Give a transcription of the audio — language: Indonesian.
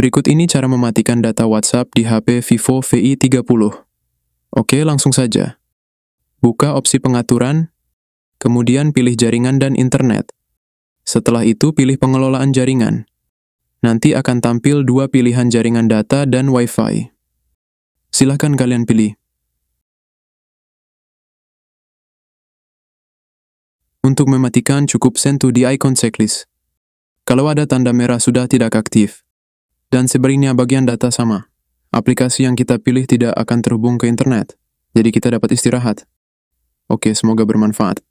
Berikut ini cara mematikan data WhatsApp di HP Vivo v 30 Oke, langsung saja. Buka opsi pengaturan, kemudian pilih jaringan dan internet. Setelah itu pilih pengelolaan jaringan. Nanti akan tampil dua pilihan jaringan data dan Wi-Fi. Silahkan kalian pilih. Untuk mematikan cukup sentuh di icon checklist. Kalau ada tanda merah sudah tidak aktif, dan seberinya bagian data sama. Aplikasi yang kita pilih tidak akan terhubung ke internet, jadi kita dapat istirahat. Oke, semoga bermanfaat.